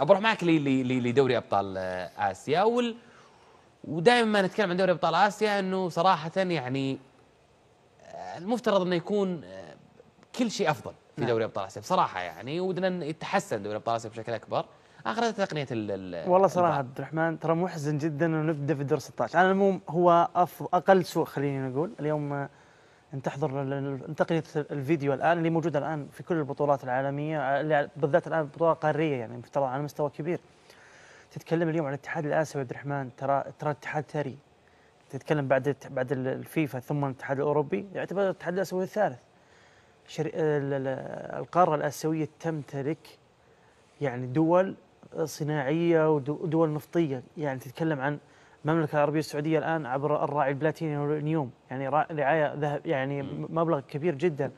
أروح معك لدوري ابطال آه، اسيا وال ودائما ما نتكلم عن دوري ابطال اسيا انه صراحه يعني آه، المفترض انه يكون آه، كل شيء افضل في نعم. دوري ابطال اسيا بصراحه يعني ودنا يتحسن دوري ابطال اسيا بشكل اكبر اخر تقنيه ال والله صراحه عبد الرحمن ترى محزن جدا انه نبدا في الدور 16 على العموم هو أفضل اقل سوء خلينا نقول اليوم تحضر تقنيه الفيديو الان اللي موجوده الان في كل البطولات العالميه بالذات الان البطوله القاريه يعني ترى على مستوى كبير تتكلم اليوم عن الاتحاد الاسيوي عبد الرحمن ترى ترى اتحاد ثري تتكلم بعد بعد الفيفا ثم الاتحاد الاوروبي يعتبر الاتحاد الاسيوي الثالث شري... القاره الاسيويه تمتلك يعني دول صناعيه ودول نفطيه يعني تتكلم عن المملكه العربيه السعوديه الان عبر الراعي البلاتيني والنيوم يعني رعايه ذهب يعني مبلغ كبير جدا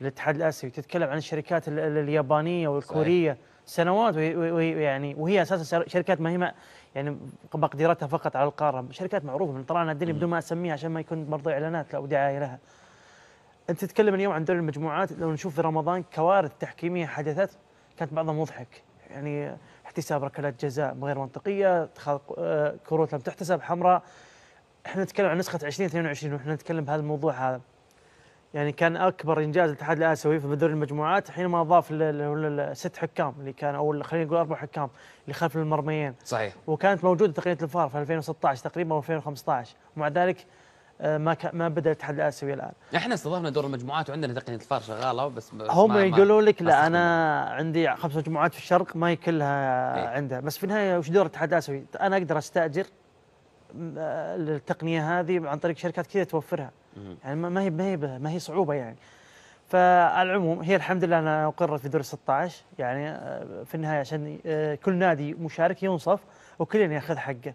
للاتحاد الاسيوي تتكلم عن الشركات اليابانيه والكوريه صحيح. سنوات وهي يعني وهي اساسا شركات ما هي يعني مقدرتها فقط على القاره شركات معروفه من طلعنا الدنيا بدون ما اسميها عشان ما يكون برضه اعلانات او دعايه لها انت تتكلم اليوم عن دور المجموعات لو نشوف في رمضان كوارث تحكيميه حدثت كانت بعضها مضحك يعني احتساب ركلات جزاء غير منطقيه اتخاذ آه، كروت لم تحتسب حمراء احنا نتكلم عن نسخه 2022 واحنا نتكلم بهذا الموضوع هذا يعني كان اكبر انجاز الاتحاد الاسيوي في دوري المجموعات حينما اضاف الست حكام اللي كان او خلينا نقول اربع حكام اللي خلف المرميين صحيح وكانت موجوده تقنيه الفار في 2016 تقريبا 2015 ومع ذلك ما ما بدات الاتحاد الاسيوي الان. احنا استضفنا دور المجموعات وعندنا تقنيه الفار شغاله بس هم يقولوا لك لا انا عندي خمس مجموعات في الشرق ما هي كلها إيه؟ عندها بس في النهايه وش دور الاتحاد الاسيوي؟ انا اقدر استاجر آه، التقنيه هذه عن طريق شركات كثيره توفرها. يعني ما هي ما هي ما هي صعوبه يعني. فعلى العموم هي الحمد لله انا اقرت في دور 16 يعني آه، في النهايه عشان آه، كل نادي مشارك ينصف وكل ياخذ حقه.